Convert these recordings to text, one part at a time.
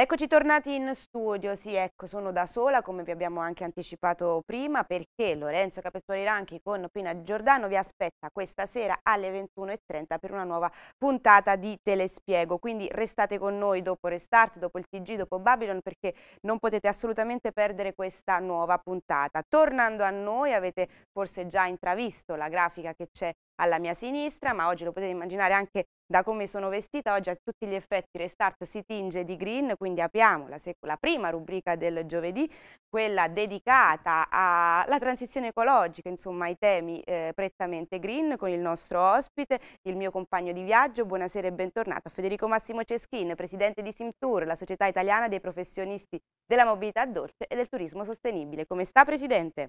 eccoci tornati in studio, sì ecco sono da sola come vi abbiamo anche anticipato prima perché Lorenzo Capestuoli Ranchi con Pina Giordano vi aspetta questa sera alle 21.30 per una nuova puntata di Telespiego, quindi restate con noi dopo Restart, dopo il TG, dopo Babylon perché non potete assolutamente perdere questa nuova puntata. Tornando a noi avete forse già intravisto la grafica che c'è alla mia sinistra, ma oggi lo potete immaginare anche da come sono vestita oggi a tutti gli effetti Restart si tinge di green, quindi apriamo la, la prima rubrica del giovedì, quella dedicata alla transizione ecologica, insomma ai temi eh, prettamente green, con il nostro ospite, il mio compagno di viaggio. Buonasera e bentornato Federico Massimo Ceschin, presidente di Simtour, la società italiana dei professionisti della mobilità dolce e del turismo sostenibile. Come sta Presidente?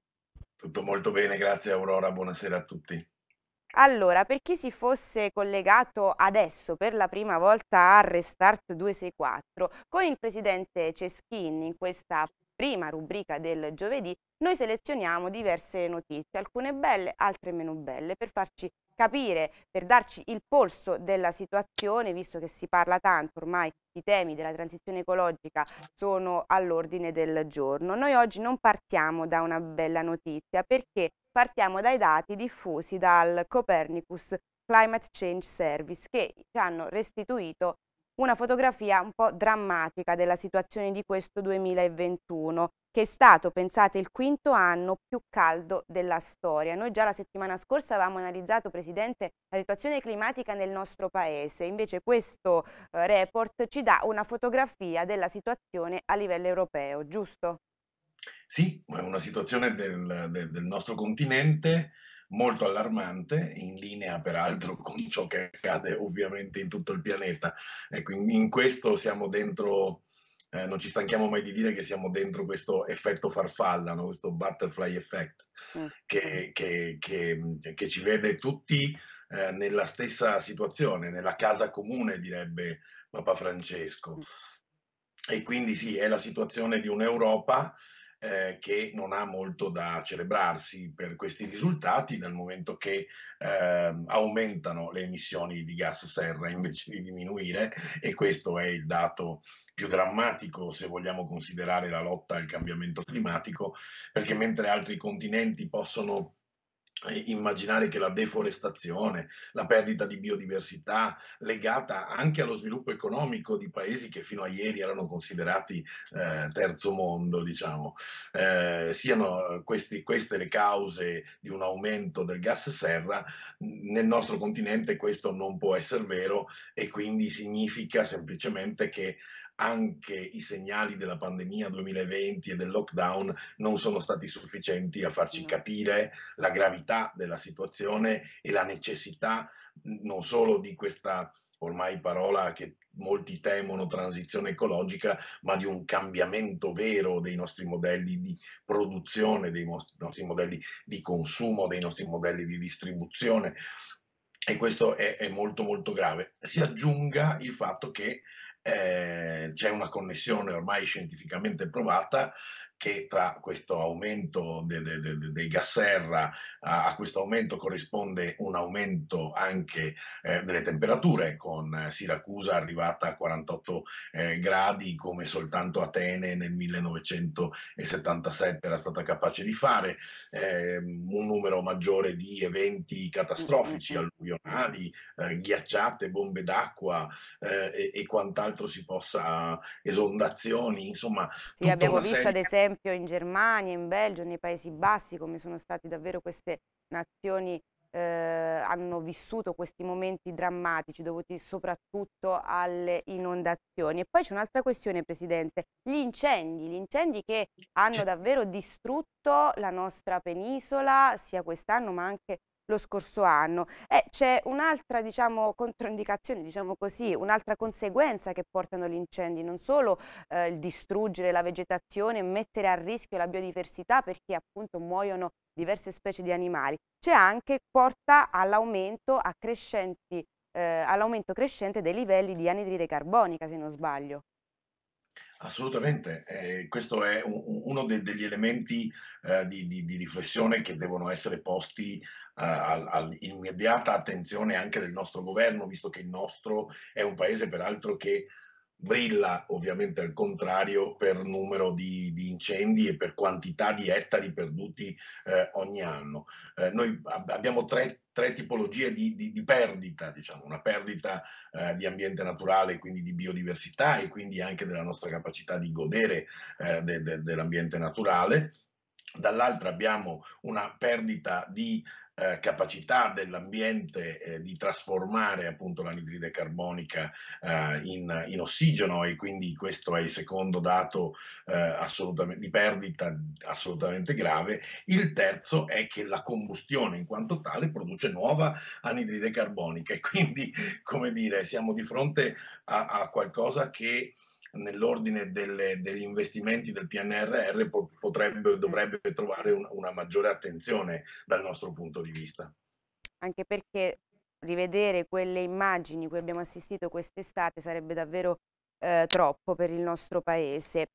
Tutto molto bene, grazie Aurora, buonasera a tutti. Allora, per chi si fosse collegato adesso per la prima volta a Restart 264, con il presidente Ceschini in questa prima rubrica del giovedì, noi selezioniamo diverse notizie, alcune belle, altre meno belle, per farci capire, per darci il polso della situazione, visto che si parla tanto ormai i temi della transizione ecologica sono all'ordine del giorno. Noi oggi non partiamo da una bella notizia perché partiamo dai dati diffusi dal Copernicus Climate Change Service che ci hanno restituito una fotografia un po' drammatica della situazione di questo 2021, che è stato, pensate, il quinto anno più caldo della storia. Noi già la settimana scorsa avevamo analizzato, Presidente, la situazione climatica nel nostro Paese, invece questo eh, report ci dà una fotografia della situazione a livello europeo, giusto? Sì, è una situazione del, del, del nostro continente molto allarmante, in linea peraltro con ciò che accade ovviamente in tutto il pianeta. Ecco, in, in questo siamo dentro, eh, non ci stanchiamo mai di dire che siamo dentro questo effetto farfalla, no? questo butterfly effect, mm. che, che, che, che, ci vede tutti eh, nella stessa situazione, nella casa comune, direbbe Papa Francesco. Mm. E quindi sì, è la situazione di un'Europa eh, che non ha molto da celebrarsi per questi risultati dal momento che eh, aumentano le emissioni di gas serra invece di diminuire e questo è il dato più drammatico se vogliamo considerare la lotta al cambiamento climatico perché mentre altri continenti possono immaginare che la deforestazione, la perdita di biodiversità legata anche allo sviluppo economico di paesi che fino a ieri erano considerati eh, terzo mondo, diciamo, eh, siano eh, questi, queste le cause di un aumento del gas serra, nel nostro continente questo non può essere vero e quindi significa semplicemente che anche i segnali della pandemia 2020 e del lockdown non sono stati sufficienti a farci capire la gravità della situazione e la necessità non solo di questa ormai parola che molti temono transizione ecologica, ma di un cambiamento vero dei nostri modelli di produzione, dei nostri modelli di consumo, dei nostri modelli di distribuzione. E questo è, è molto molto grave. Si aggiunga il fatto che eh, c'è una connessione ormai scientificamente provata che tra questo aumento dei de, de, de gas serra a, a, questo aumento corrisponde un aumento anche eh, delle temperature, con eh, Siracusa arrivata a 48 eh, gradi come soltanto Atene nel 1977 era stata capace di fare, eh, un numero maggiore di eventi catastrofici, mm, mm, mm. alluvionali, eh, ghiacciate, bombe d'acqua eh, e, e, quant'altro si possa, esondazioni, insomma... Sì, abbiamo visto ad esempio esempio in Germania, in Belgio, nei Paesi Bassi, come sono stati davvero queste nazioni eh, hanno vissuto questi momenti drammatici dovuti soprattutto alle inondazioni. E poi c'è un'altra questione, Presidente, gli incendi, gli incendi che hanno davvero distrutto la nostra penisola, sia quest'anno ma anche lo scorso anno. E c'è un'altra diciamo, controindicazione, diciamo così, un'altra conseguenza che portano gli incendi, non solo eh, il distruggere la vegetazione, mettere a rischio la biodiversità perché appunto muoiono diverse specie di animali, c'è anche porta all'aumento eh, all crescente dei livelli di anidride carbonica, se non sbaglio. Assolutamente, eh, questo è un, uno de, degli elementi eh, di, di, di, riflessione che devono essere posti eh, all'immediata attenzione anche del nostro governo, visto che il nostro è un paese peraltro che brilla ovviamente al contrario per numero di, di, incendi e per quantità di ettari perduti eh, ogni anno. Eh, noi ab- abbiamo tre, tre tipologie di, di, di, perdita, diciamo, una perdita eh, di ambiente naturale, quindi di biodiversità e quindi anche della nostra capacità di godere eh, de, de, dell'ambiente naturale, dall'altra abbiamo una perdita di eh, capacità dell'ambiente eh, di trasformare appunto l'anidride carbonica eh, in, in, ossigeno e quindi questo è il secondo dato eh, di perdita assolutamente grave. Il terzo è che la combustione in quanto tale produce nuova anidride carbonica e quindi come dire siamo di fronte a, a qualcosa che nell'ordine delle, degli investimenti del PNRR potrebbe, mm. dovrebbe trovare un, una maggiore attenzione dal nostro punto di vista. Anche perché rivedere quelle immagini cui abbiamo assistito quest'estate sarebbe davvero eh, troppo per il nostro paese.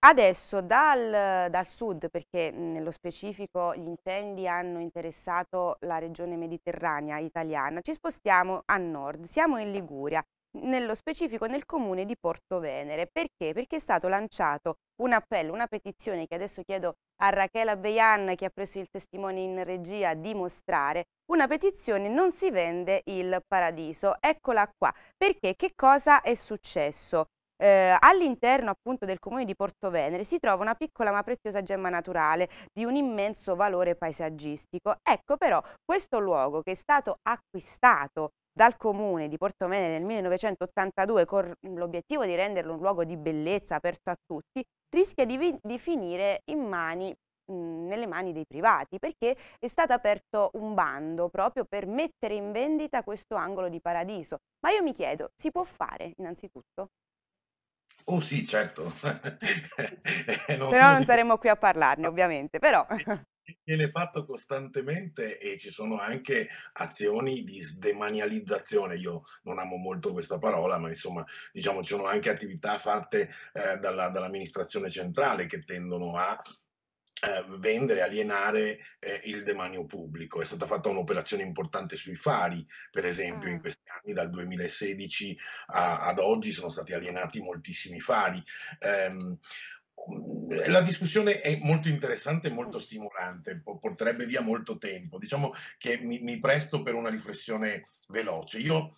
Adesso dal, dal, sud, perché mm, nello specifico gli incendi hanno interessato la regione mediterranea italiana, ci spostiamo a nord, siamo in Liguria nello specifico nel comune di Porto Venere. Perché? Perché è stato lanciato un appello, una petizione che adesso chiedo a Rachela Beian che ha preso il testimone in regia di mostrare, una petizione non si vende il paradiso. Eccola qua. Perché? Che cosa è successo? Eh, all'interno appunto del comune di Porto Venere si trova una piccola ma preziosa gemma naturale di un immenso valore paesaggistico. Ecco però questo luogo che è stato acquistato dal comune di Porto Portomene nel 1982 con l'obiettivo di renderlo un luogo di bellezza aperto a tutti, rischia di, di finire mani, mh, mhmm, nelle mani dei privati perché è stato aperto un bando proprio per mettere in vendita questo angolo di paradiso. Ma io mi chiedo, si può fare innanzitutto? Oh sì, certo. Eh, non però non saremmo qui a parlarne, ovviamente, però viene fatto costantemente e ci sono anche azioni di sdemanializzazione. Io non amo molto questa parola, ma insomma, diciamo, ci sono anche attività fatte eh, dalla, dall'amministrazione centrale che tendono a eh, vendere, alienare eh, il demanio pubblico. È stata fatta un'operazione importante sui fari, per esempio, ah. in mm. questi anni, dal 2016 a, ad oggi sono stati alienati moltissimi fari. Eh, la discussione è molto interessante e molto stimolante, porterebbe via molto tempo. Diciamo che mi, mi, presto per una riflessione veloce. Io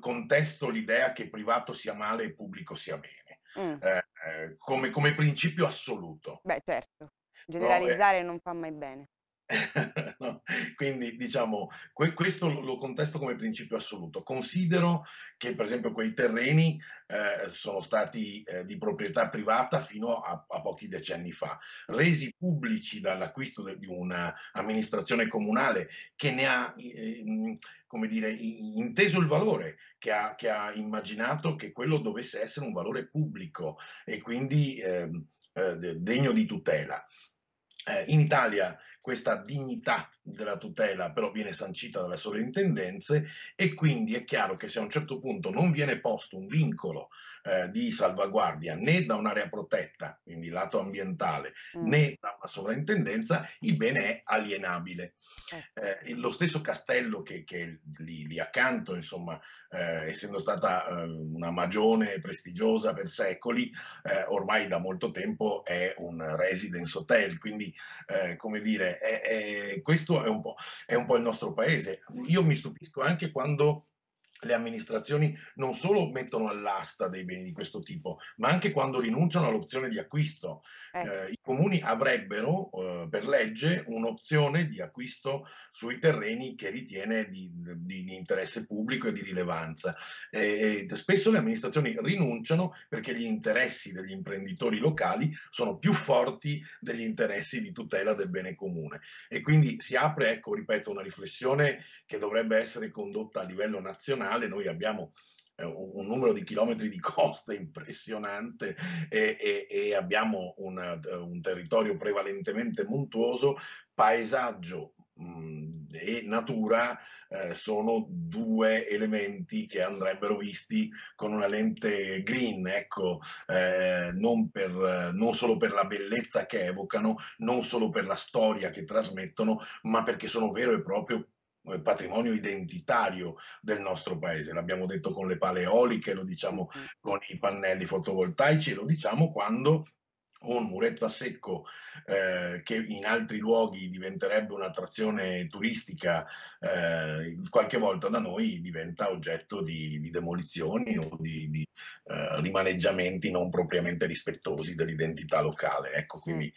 contesto l'idea che privato sia male e pubblico sia bene, mm. eh, eh come, come, principio assoluto. Beh, certo, eh, generalizzare no, eh, non fa mai bene. no? Quindi diciamo, que- questo lo contesto come principio assoluto. Considero che per esempio quei terreni eh, sono stati eh, di proprietà privata fino a-, a, pochi decenni fa, resi pubblici dall'acquisto de- di un'amministrazione comunale che ne ha, eh, come dire, inteso il valore, che ha-, che ha, immaginato che quello dovesse essere un valore pubblico e quindi ehm, eh, degno di tutela. Eh, in Italia questa dignità della tutela però viene sancita dalle sovrintendenze e quindi è chiaro che se a un certo punto non viene posto un vincolo eh, di salvaguardia né da un'area protetta, quindi lato ambientale, mm. né da una sovrintendenza, il bene è alienabile. Ecco. Eh. Eh, lo stesso castello che, che lì, lì, accanto, insomma, eh, essendo stata eh, una magione prestigiosa per secoli, eh, ormai da molto tempo è un residence hotel, quindi come dire, è, è, questo è un, è un po' il nostro paese. Io mi stupisco anche quando le amministrazioni non solo mettono all'asta dei beni di questo tipo, ma anche quando rinunciano all'opzione di acquisto. Eh. Eh, I comuni avrebbero eh, per legge un'opzione di acquisto sui terreni che ritiene di, di, di interesse pubblico e di rilevanza. E, e spesso le amministrazioni rinunciano perché gli interessi degli imprenditori locali sono più forti degli interessi di tutela del bene comune. E quindi si apre, ecco, ripeto, una riflessione che dovrebbe essere condotta a livello nazionale nazionale noi abbiamo eh, un numero di chilometri di costa impressionante e, e, e abbiamo una, eh, un territorio prevalentemente montuoso, paesaggio e natura eh, sono due elementi che andrebbero visti con una lente green, ecco, eh, non, per, non solo per la bellezza che evocano, non solo per la storia che trasmettono, ma perché sono vero e proprio eh, patrimonio identitario del nostro paese. L'abbiamo detto con le pale eoliche, lo diciamo con i pannelli fotovoltaici e lo diciamo quando un muretto a secco eh, che in altri luoghi diventerebbe un'attrazione turistica, eh, qualche volta da noi diventa oggetto di, di demolizioni o di, di eh, rimaneggiamenti non propriamente rispettosi dell'identità locale. Ecco, quindi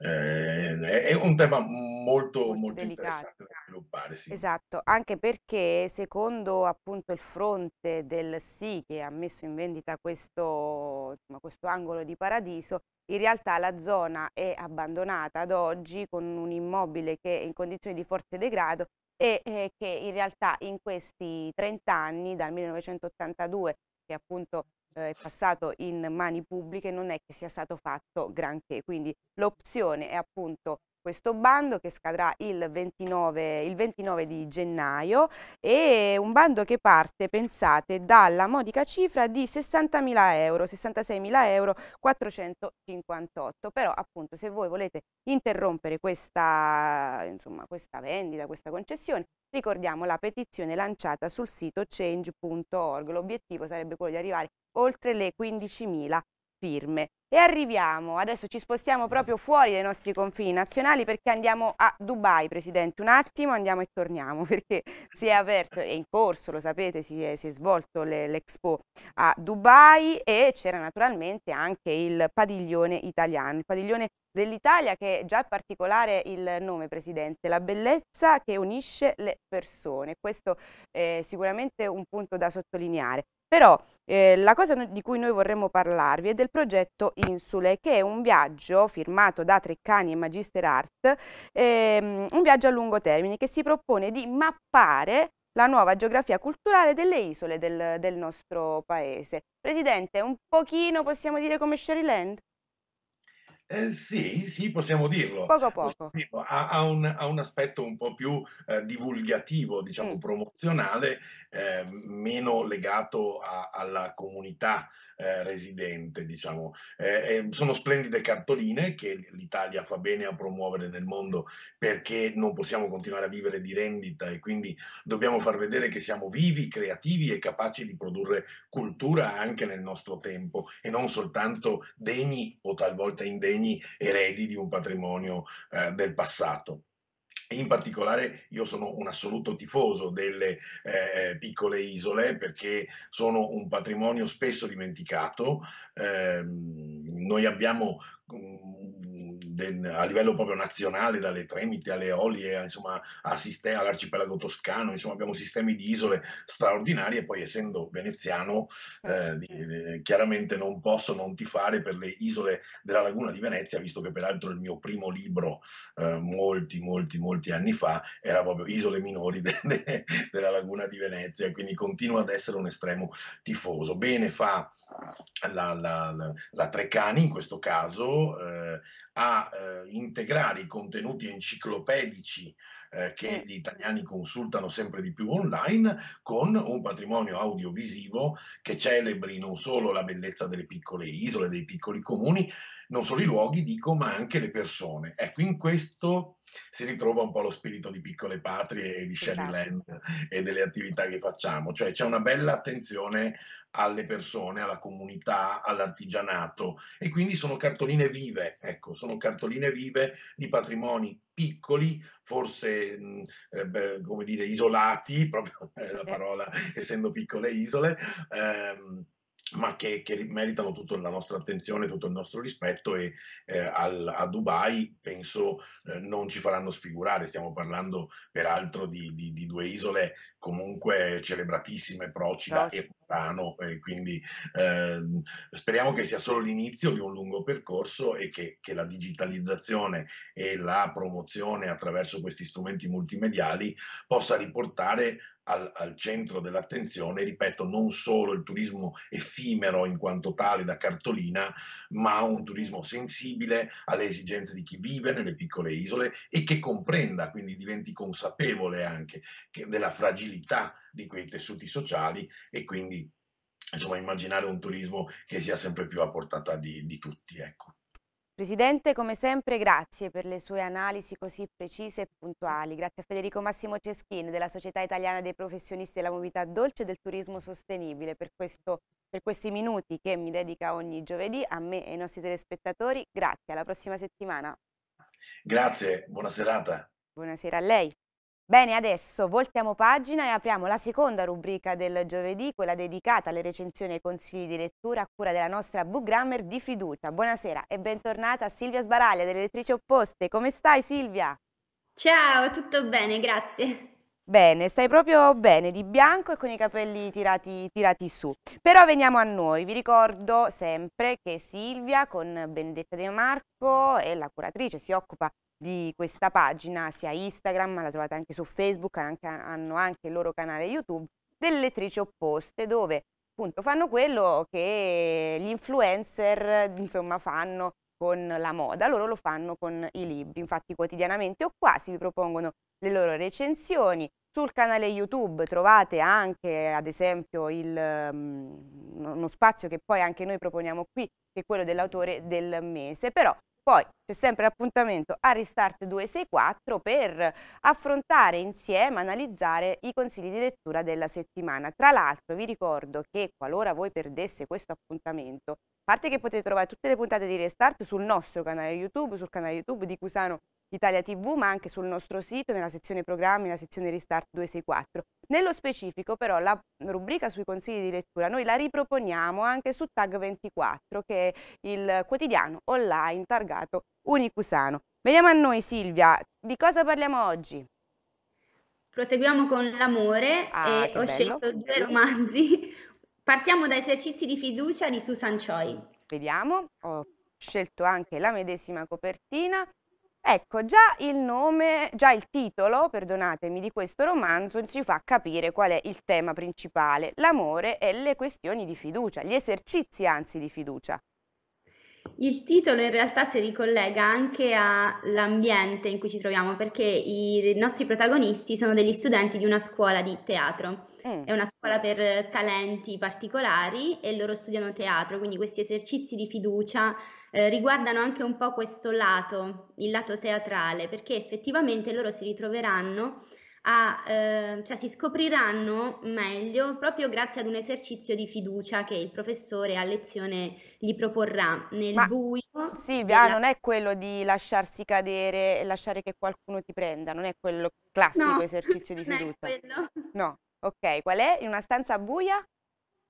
eh, è un tema molto, molto, molto interessante sviluppare, sì. Esatto, anche perché secondo appunto il fronte del sì che ha messo in vendita questo, insomma, questo angolo di paradiso, in realtà la zona è abbandonata ad oggi con un immobile che è in condizioni di forte degrado e eh, che in realtà in questi 30 anni, dal 1982 che appunto eh, è passato in mani pubbliche, non è che sia stato fatto granché. Quindi l'opzione è appunto questo bando che scadrà il 29, il 29 di gennaio e un bando che parte, pensate, dalla modica cifra di 60.000 euro, 66.000 euro 458. Però appunto se voi volete interrompere questa, insomma, questa vendita, questa concessione, ricordiamo la petizione lanciata sul sito change.org. L'obiettivo sarebbe quello di arrivare oltre le 15.000 firme. E arriviamo, adesso ci spostiamo proprio fuori dai nostri confini nazionali perché andiamo a Dubai, Presidente, un attimo andiamo e torniamo perché si è aperto, è in corso, lo sapete, si è, si è svolto l'Expo le, a Dubai e c'era naturalmente anche il padiglione italiano, il padiglione dell'Italia che è già particolare il nome, Presidente, la bellezza che unisce le persone, questo è sicuramente un punto da sottolineare. Però eh, la cosa di cui noi vorremmo parlarvi è del progetto Insule, che è un viaggio firmato da Treccani e Magister Art, ehm, un viaggio a lungo termine che si propone di mappare la nuova geografia culturale delle isole del, del nostro paese. Presidente, un pochino possiamo dire come Sherryland? Eh, sì, sì, possiamo dirlo. Poco a poco. Dirlo. Ha, ha, un, ha, un, aspetto un po' più eh, divulgativo, diciamo mm. promozionale, eh, meno legato a, alla comunità eh, residente, diciamo. Eh, sono splendide cartoline che l'Italia fa bene a promuovere nel mondo perché non possiamo continuare a vivere di rendita e quindi dobbiamo far vedere che siamo vivi, creativi e capaci di produrre cultura anche nel nostro tempo e non soltanto degni o talvolta indegni segni eredi di un patrimonio eh, del passato. In particolare io sono un assoluto tifoso delle eh, piccole isole perché sono un patrimonio spesso dimenticato. Eh, noi abbiamo mm, a livello proprio nazionale, dalle Tremiti alle Olie, insomma, sistema, all'arcipelago toscano, insomma, abbiamo sistemi di isole straordinari e poi essendo veneziano eh, certo. eh, chiaramente non posso non tifare per le isole della laguna di Venezia, visto che peraltro il mio primo libro eh, molti, molti, molti anni fa era proprio Isole minori de, de, della laguna di Venezia, quindi continuo ad essere un estremo tifoso. Bene fa la, la, la, la Trecani in questo caso, eh, a eh, integrare i contenuti enciclopedici eh, che gli italiani consultano sempre di più online, con un patrimonio audiovisivo che celebri non solo la bellezza delle piccole isole, dei piccoli comuni, non solo i luoghi, dico, ma anche le persone. Ecco, in questo si ritrova un po' lo spirito di piccole patrie e di esatto. Sherry e delle attività che facciamo, cioè c'è una bella attenzione alle persone, alla comunità, all'artigianato e quindi sono cartoline vive, ecco, sono cartoline vive di patrimoni piccoli, forse mh, eh, beh, come dire isolati, proprio eh, la parola essendo piccole isole, ehm, ma che, che, meritano tutta la nostra attenzione, tutto il nostro rispetto e eh, al, a Dubai penso eh, non ci faranno sfigurare, stiamo parlando peraltro di, di, di due isole comunque celebratissime, Procida no, sì. e Purano, certo. eh, quindi ehm, speriamo che sia solo l'inizio di un lungo percorso e che, che, la digitalizzazione e la promozione attraverso questi strumenti multimediali possa riportare al, al centro dell'attenzione, ripeto, non solo il turismo effimero in quanto tale da cartolina, ma un turismo sensibile alle esigenze di chi vive nelle piccole isole e che comprenda, quindi diventi consapevole anche della fragilità di quei tessuti sociali e quindi insomma immaginare un turismo che sia sempre più a portata di, di tutti. Ecco. Presidente, come sempre grazie per le sue analisi così precise e puntuali. Grazie a Federico Massimo Ceschini della Società Italiana dei Professionisti della Mobilità Dolce e del Turismo Sostenibile per, questo, per questi minuti che mi dedica ogni giovedì a me e ai nostri telespettatori. Grazie, alla prossima settimana. Grazie, buona serata. Buonasera a lei. Bene, adesso voltiamo pagina e apriamo la seconda rubrica del giovedì, quella dedicata alle recensioni e ai consigli di lettura a cura della nostra book grammar di fiducia. Buonasera e bentornata Silvia Sbaraglia dell'Elettrice Opposte. Come stai Silvia? Ciao, tutto bene, grazie. Bene, stai proprio bene, di bianco e con i capelli tirati, tirati, su. Però veniamo a noi, vi ricordo sempre che Silvia con Benedetta De Marco è la curatrice, si occupa di questa pagina, sia Instagram, la trovate anche su Facebook, anche, hanno anche il loro canale YouTube, delle lettrici opposte, dove appunto fanno quello che gli influencer insomma fanno con la moda, loro lo fanno con i libri. Infatti quotidianamente o quasi vi propongono le loro recensioni. Sul canale YouTube trovate anche ad esempio il, um, uno spazio che poi anche noi proponiamo qui, che è quello dell'autore del mese. Però poi c'è sempre appuntamento a Restart 264 per affrontare insieme, analizzare i consigli di lettura della settimana. Tra l'altro vi ricordo che qualora voi perdesse questo appuntamento, a parte che potete trovare tutte le puntate di Restart sul nostro canale YouTube, sul canale YouTube di Cusano Italia TV, ma anche sul nostro sito, nella sezione programmi, nella sezione Restart 264. Nello specifico però la rubrica sui consigli di lettura noi la riproponiamo anche su Tag24, che è il quotidiano online targato Unicusano. Veniamo a noi Silvia, di cosa parliamo oggi? Proseguiamo con l'amore ah, e ho bello. scelto due romanzi. Partiamo da Esercizi di fiducia di Susan Choi. Vediamo, ho scelto anche la medesima copertina Ecco, già il nome, già il titolo, perdonatemi, di questo romanzo ci fa capire qual è il tema principale, l'amore e le questioni di fiducia, gli esercizi anzi di fiducia. Il titolo in realtà si ricollega anche all'ambiente in cui ci troviamo perché i nostri protagonisti sono degli studenti di una scuola di teatro. Mm. È una scuola per talenti particolari e loro studiano teatro, quindi questi esercizi di fiducia eh, riguardano anche un po' questo lato, il lato teatrale, perché effettivamente loro si ritroveranno a, eh, cioè si scopriranno meglio proprio grazie ad un esercizio di fiducia che il professore a lezione gli proporrà nel Ma buio. Silvia, della... non è quello di lasciarsi cadere e lasciare che qualcuno ti prenda, non è quello classico no, esercizio di fiducia. No, ok, qual è? In una stanza buia?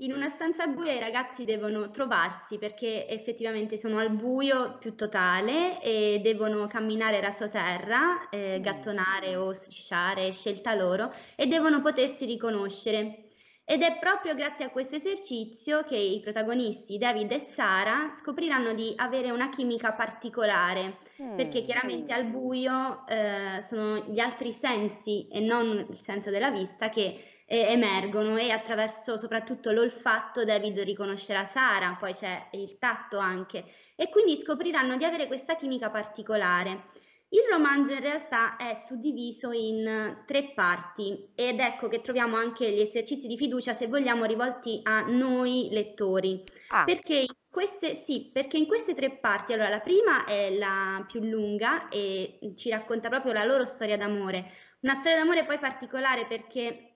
In una stanza buia i ragazzi devono trovarsi perché effettivamente sono al buio più totale e devono camminare raso terra, eh, mm. gattonare o strisciare, scelta loro, e devono potersi riconoscere. Ed è proprio grazie a questo esercizio che i protagonisti David e Sara scopriranno di avere una chimica particolare, mm. perché chiaramente al buio eh, sono gli altri sensi e non il senso della vista che eh, emergono e attraverso soprattutto l'olfatto David riconoscerà Sara, poi c'è il tatto anche, e quindi scopriranno di avere questa chimica particolare. Il romanzo in realtà è suddiviso in tre parti ed ecco che troviamo anche gli esercizi di fiducia, se vogliamo, rivolti a noi lettori. Ah. Perché, in queste, sì, perché in queste tre parti, allora la prima è la più lunga e ci racconta proprio la loro storia d'amore. Una storia d'amore poi particolare perché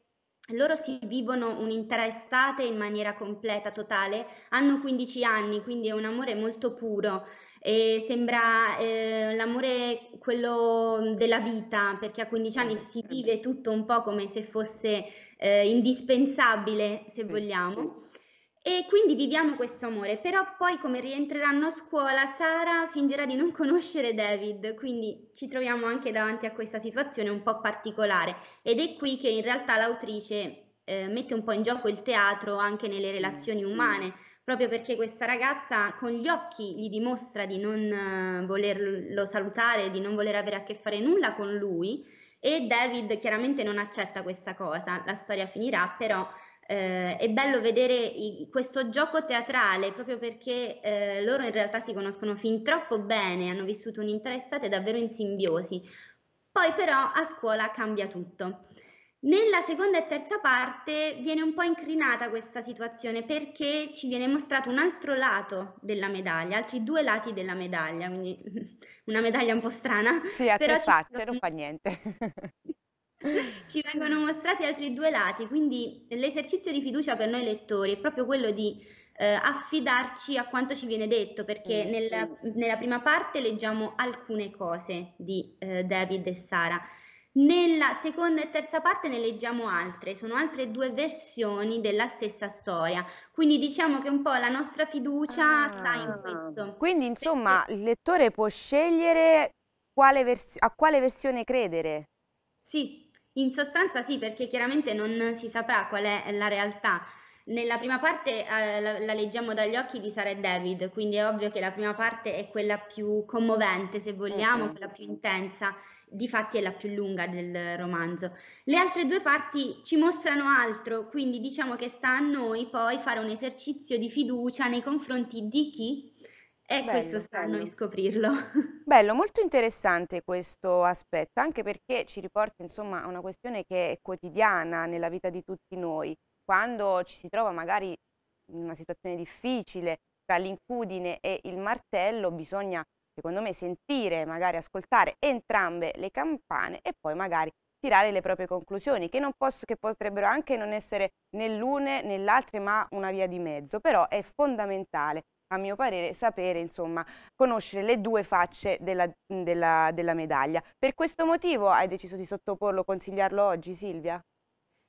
loro si vivono un'intera estate in maniera completa, totale, hanno 15 anni, quindi è un amore molto puro e sembra eh, l'amore quello della vita, perché a 15 anni si vive tutto un po' come se fosse eh, indispensabile, se vogliamo. E quindi viviamo questo amore, però poi come rientreranno a scuola Sara fingerà di non conoscere David, quindi ci troviamo anche davanti a questa situazione un po' particolare ed è qui che in realtà l'autrice eh, mette un po' in gioco il teatro anche nelle mm, relazioni mm. umane, proprio perché questa ragazza con gli occhi gli dimostra di non eh, volerlo salutare, di non voler avere a che fare nulla con lui e David chiaramente non accetta questa cosa, la storia finirà però eh, è bello vedere i, questo gioco teatrale proprio perché eh, loro in realtà si conoscono fin troppo bene, hanno vissuto un'intera estate davvero in simbiosi. Poi però a scuola cambia tutto. Nella seconda e terza parte viene un po' incrinata questa situazione perché ci viene mostrato un altro lato della medaglia, altri due lati della medaglia, quindi una medaglia un po' strana. Sì, a tre fatte, non fa niente. Ci vengono mostrati altri due lati, quindi l'esercizio di fiducia per noi lettori è proprio quello di eh, affidarci a quanto ci viene detto, perché mm, nella, sì. nella prima parte leggiamo alcune cose di eh, David e Sara. Nella seconda e terza parte ne leggiamo altre, sono altre due versioni della stessa storia, quindi diciamo che un po' la nostra fiducia ah, sta in ah. questo. Quindi insomma Perché... il lettore può scegliere quale a quale versione credere. Sì, in sostanza sì, perché chiaramente non si saprà qual è la realtà. Nella prima parte eh, la, la, leggiamo dagli occhi di Sara e David, quindi è ovvio che la prima parte è quella più commovente, se vogliamo, mm quella più intensa, difatti è la più lunga del romanzo. Le altre due parti ci mostrano altro, quindi diciamo che sta a noi poi fare un esercizio di fiducia nei confronti di chi e bello, questo sta a noi scoprirlo. Bello, molto interessante questo aspetto, anche perché ci riporta insomma a una questione che è quotidiana nella vita di tutti noi. Quando ci si trova magari in una situazione difficile, tra l'incudine e il martello, bisogna secondo me sentire, magari ascoltare entrambe le campane e poi magari tirare le proprie conclusioni, che, non posso, che potrebbero anche non essere né l'une né l'altra, ma una via di mezzo, però è fondamentale a mio parere, sapere, insomma, conoscere le due facce della, della, della medaglia. Per questo motivo hai deciso di sottoporlo, consigliarlo oggi, Silvia?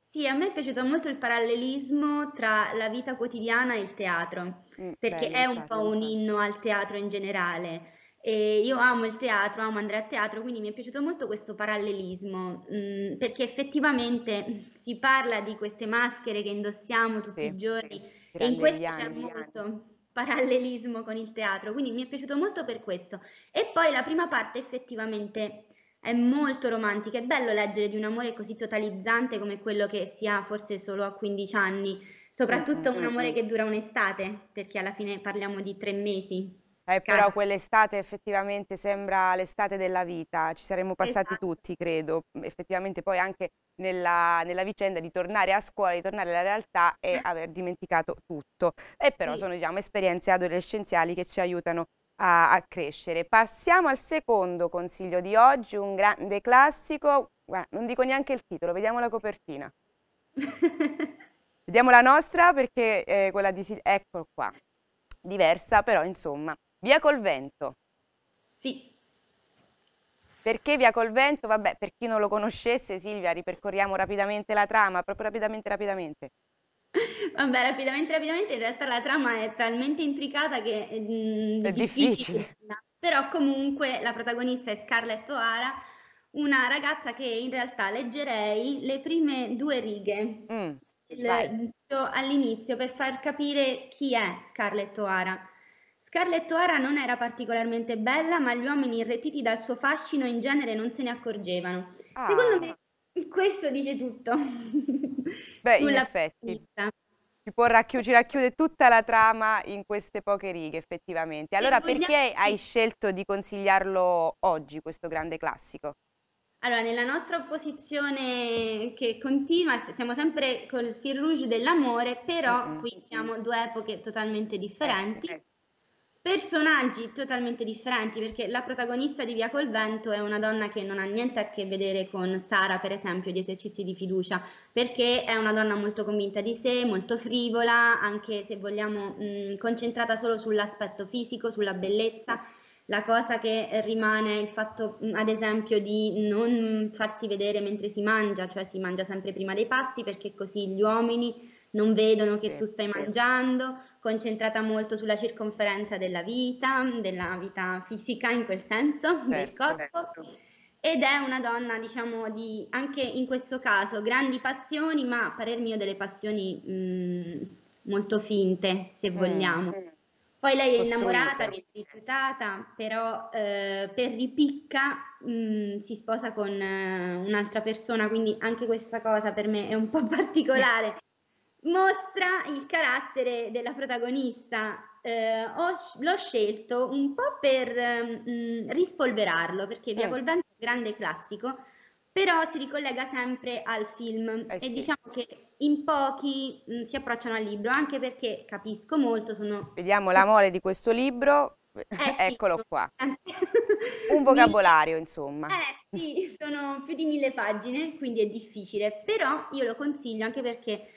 Sì, a me è piaciuto molto il parallelismo tra la vita quotidiana e il teatro, mm, perché bello, è un bello. po' un inno al teatro in generale. E io amo il teatro, amo andare a teatro, quindi mi è piaciuto molto questo parallelismo, mh, mm, perché effettivamente si parla di queste maschere che indossiamo tutti sì. i giorni Grande e in questo c'è molto parallelismo con il teatro, quindi mi è piaciuto molto per questo. E poi la prima parte effettivamente è molto romantica, è bello leggere di un amore così totalizzante come quello che si ha forse solo a 15 anni, soprattutto eh, un amore che dura un'estate, perché alla fine parliamo di tre mesi. Eh, però quell'estate effettivamente sembra l'estate della vita, ci saremmo passati esatto. tutti, credo. Mhmm, effettivamente poi anche nella, nella, vicenda di tornare a scuola, di tornare alla realtà e ah. aver dimenticato tutto. E però sì. sono diciamo, esperienze adolescenziali che ci aiutano a, a, crescere. Passiamo al secondo consiglio di oggi, un grande classico. Guarda, non dico neanche il titolo, vediamo la copertina. vediamo la nostra perché eh, quella di Silvia, eccolo qua, diversa però insomma. Via col vento. Sì. Perché Via col vento? Vabbè, per chi non lo conoscesse, Silvia, ripercorriamo rapidamente la trama, proprio rapidamente, rapidamente. Vabbè, rapidamente, rapidamente, in realtà la trama è talmente intricata che è, mh, eh, è difficile. difficile. Però comunque la protagonista è Scarlett O'Hara, una ragazza che in realtà leggerei le prime due righe mm, all'inizio per far capire chi è Scarlett O'Hara. Scarlett O'Hara non era particolarmente bella, ma gli uomini irretiti dal suo fascino in genere non se ne accorgevano. Ah. Secondo me questo dice tutto. Beh, Sulla in effetti. Pista. Ci, può racchi- racchiude tutta la trama in queste poche righe, effettivamente. Allora, vogliamo... perché hai scelto di consigliarlo oggi, questo grande classico? Allora, nella nostra opposizione che continua, siamo sempre col fil rouge dell'amore, però mm-hmm. qui siamo due epoche totalmente differenti. Eh, sì, eh personaggi totalmente differenti perché la protagonista di Via col vento è una donna che non ha niente a che vedere con Sara per esempio di esercizi di fiducia perché è una donna molto convinta di sé, molto frivola, anche se vogliamo mh, mm, concentrata solo sull'aspetto fisico, sulla bellezza. La cosa che rimane è il fatto, mm, ad esempio, di non farsi vedere mentre si mangia, cioè si mangia sempre prima dei pasti perché così gli uomini non vedono che tu stai mangiando, concentrata molto sulla circonferenza della vita, della vita fisica in quel senso, certo, del corpo. Certo. Ed è una donna, diciamo, di anche in questo caso grandi passioni, ma a parer mio delle passioni mh, mm, molto finte, se mm, vogliamo. Mm. Poi lei è innamorata, viene rifiutata, però eh, per ripicca mh, mm, si sposa con eh, un'altra persona, quindi anche questa cosa per me è un po' particolare mostra il carattere della protagonista. Eh, ho, l'ho scelto un po' per mh, mm, rispolverarlo, perché Via eh. col vento è un grande classico, però si ricollega sempre al film eh e sì. diciamo che in pochi mh, mm, si approcciano al libro, anche perché capisco molto, sono... Vediamo l'amore di questo libro, eh eccolo sì, qua. un vocabolario, insomma. Eh sì, sono più di mille pagine, quindi è difficile, però io lo consiglio anche perché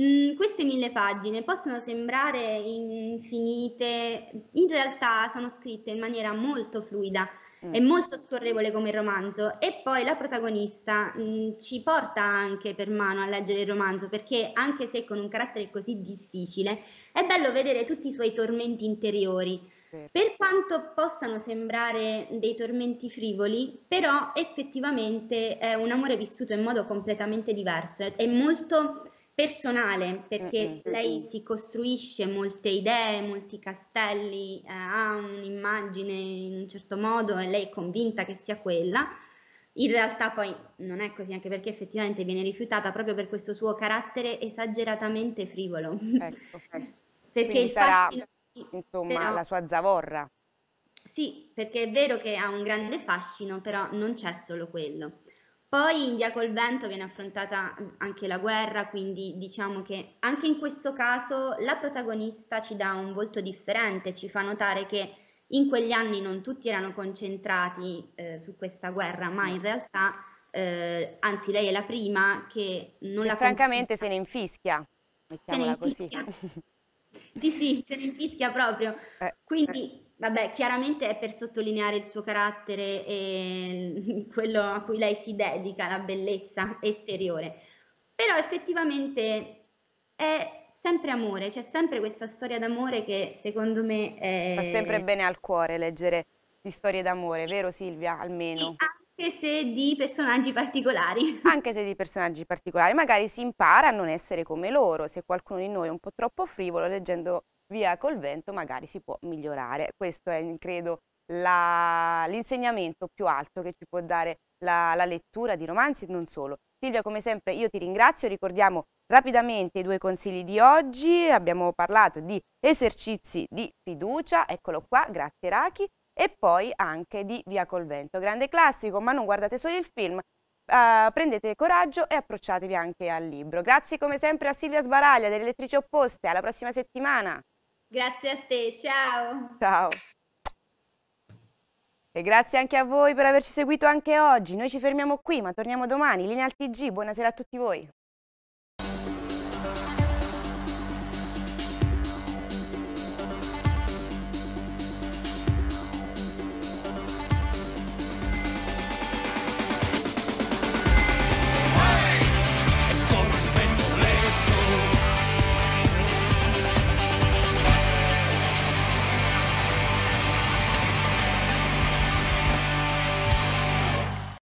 Mm, queste mille pagine possono sembrare infinite, in realtà sono scritte in maniera molto fluida, mm. molto scorrevole come romanzo e poi la protagonista mm, ci porta anche per mano a leggere il romanzo perché anche se con un carattere così difficile è bello vedere tutti i suoi tormenti interiori. Per quanto possano sembrare dei tormenti frivoli, però effettivamente è un amore vissuto in modo completamente diverso, è molto personale perché mm, mm, mm, lei si costruisce molte idee, molti castelli, eh, ha un'immagine in un certo modo e lei è convinta che sia quella. In realtà poi non è così, anche perché effettivamente viene rifiutata proprio per questo suo carattere esageratamente frivolo. Ecco, ecco. perché Quindi sarà, fascino, insomma, però, la sua zavorra. Sì, perché è vero che ha un grande fascino, però non c'è solo quello. Poi in Via col vento viene affrontata mm, anche la guerra, quindi diciamo che anche in questo caso la protagonista ci dà un volto differente, ci fa notare che in quegli anni non tutti erano concentrati eh, su questa guerra, ma in realtà, eh, anzi lei è la prima che non e la... Francamente se ne infischia, mettiamola se ne infischia. così. sì, sì, se ne infischia proprio. Eh, quindi eh. Vabbè, chiaramente è per sottolineare il suo carattere e quello a cui lei si dedica, la bellezza esteriore. Però effettivamente è sempre amore, c'è sempre questa storia d'amore che secondo me è... Fa sempre bene al cuore leggere di storie d'amore, vero Silvia? Almeno. Sì, anche se di personaggi particolari. Anche se di personaggi particolari, magari si impara a non essere come loro, se qualcuno di noi è un po' troppo frivolo leggendo via col vento magari si può migliorare. Questo è, credo, l'insegnamento più alto che ci può dare la, la lettura di romanzi, non solo. Silvia, come sempre, io ti ringrazio. Ricordiamo rapidamente i due consigli di oggi. Abbiamo parlato di esercizi di fiducia, eccolo qua, grazie Rachi, e poi anche di Via col vento. Grande classico, ma non guardate solo il film, Uh, prendete coraggio e approcciatevi anche al libro. Grazie come sempre a Silvia Sbaraglia dell'Elettrice Opposte, alla prossima settimana! Grazie a te, ciao. Ciao. E grazie anche a voi per averci seguito anche oggi. Noi ci fermiamo qui, ma torniamo domani. Linea al TG, buonasera a tutti voi.